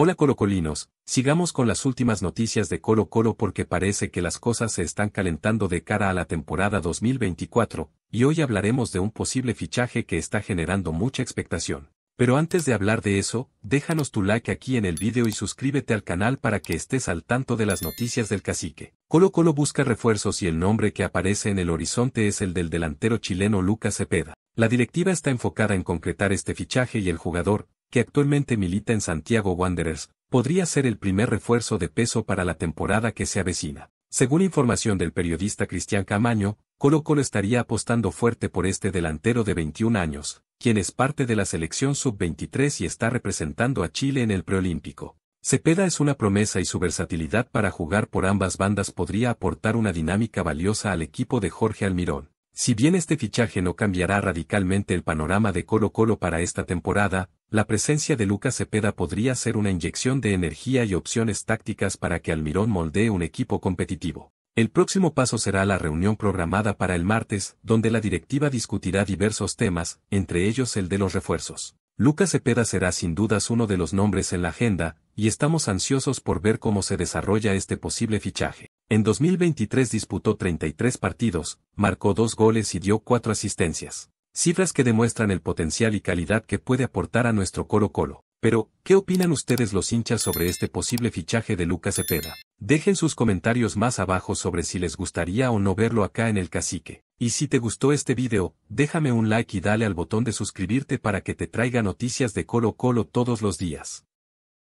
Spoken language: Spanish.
Hola colocolinos, sigamos con las últimas noticias de Colo Colo porque parece que las cosas se están calentando de cara a la temporada 2024, y hoy hablaremos de un posible fichaje que está generando mucha expectación. Pero antes de hablar de eso, déjanos tu like aquí en el vídeo y suscríbete al canal para que estés al tanto de las noticias del cacique. Colo Colo busca refuerzos y el nombre que aparece en el horizonte es el del delantero chileno Lucas Cepeda. La directiva está enfocada en concretar este fichaje y el jugador, que actualmente milita en Santiago Wanderers, podría ser el primer refuerzo de peso para la temporada que se avecina. Según información del periodista Cristian Camaño, Colo Colo estaría apostando fuerte por este delantero de 21 años, quien es parte de la selección sub-23 y está representando a Chile en el preolímpico. Cepeda es una promesa y su versatilidad para jugar por ambas bandas podría aportar una dinámica valiosa al equipo de Jorge Almirón. Si bien este fichaje no cambiará radicalmente el panorama de Colo Colo para esta temporada, la presencia de Lucas Cepeda podría ser una inyección de energía y opciones tácticas para que Almirón moldee un equipo competitivo. El próximo paso será la reunión programada para el martes, donde la directiva discutirá diversos temas, entre ellos el de los refuerzos. Lucas Cepeda será sin dudas uno de los nombres en la agenda, y estamos ansiosos por ver cómo se desarrolla este posible fichaje. En 2023 disputó 33 partidos, marcó dos goles y dio cuatro asistencias. Cifras que demuestran el potencial y calidad que puede aportar a nuestro Colo Colo. Pero, ¿qué opinan ustedes los hinchas sobre este posible fichaje de Lucas Cepeda? Dejen sus comentarios más abajo sobre si les gustaría o no verlo acá en el cacique. Y si te gustó este video, déjame un like y dale al botón de suscribirte para que te traiga noticias de Colo Colo todos los días.